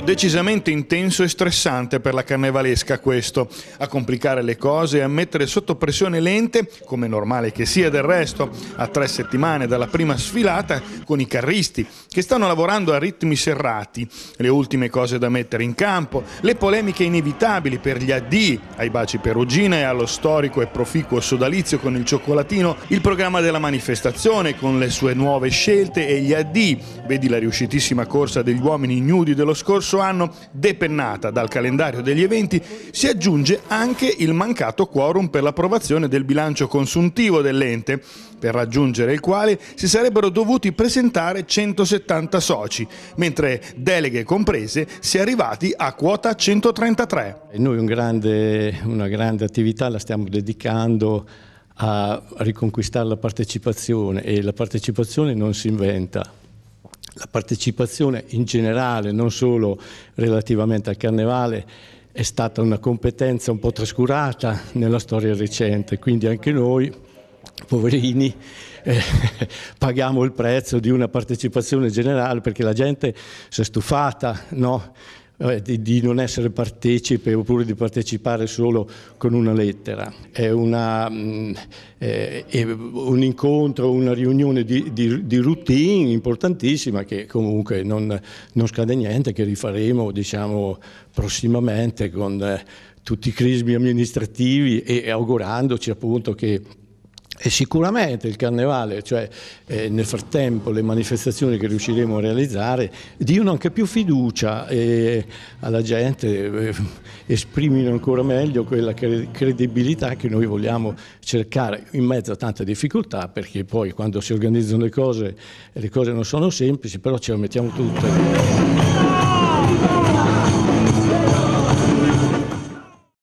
decisamente intenso e stressante per la carnevalesca questo, a complicare le cose e a mettere sotto pressione l'ente, come normale che sia del resto, a tre settimane dalla prima sfilata con i carristi, che stanno lavorando a ritmi serrati, le ultime cose da mettere in campo, le polemiche inevitabili per gli addì ai baci perugina e allo storico e proficuo sodalizio con il cioccolatino, il programma della manifestazione con le sue nuove scelte e gli addì, vedi la riuscitissima corsa degli uomini nudi dello scorso scorso anno, depennata dal calendario degli eventi, si aggiunge anche il mancato quorum per l'approvazione del bilancio consuntivo dell'ente, per raggiungere il quale si sarebbero dovuti presentare 170 soci, mentre deleghe comprese si è arrivati a quota 133. noi un grande, una grande attività la stiamo dedicando a riconquistare la partecipazione e la partecipazione non si inventa, la partecipazione in generale, non solo relativamente al carnevale, è stata una competenza un po' trascurata nella storia recente, quindi anche noi, poverini, eh, paghiamo il prezzo di una partecipazione generale perché la gente si è stufata no? di, di, non essere partecipe oppure di partecipare solo con una lettera. È, una, mh, mm, eh, è un incontro, una riunione di, di, di routine importantissima che comunque non, non, scade niente, che rifaremo diciamo, prossimamente con eh, tutti i crismi amministrativi e augurandoci appunto che e sicuramente il carnevale, cioè eh, nel frattempo le manifestazioni che riusciremo a realizzare, diano anche più fiducia eh, alla gente, eh, esprimino ancora meglio quella credibilità che noi vogliamo cercare in mezzo a tante difficoltà, perché poi quando si organizzano le cose, le cose non sono semplici, però ce la mettiamo tutte.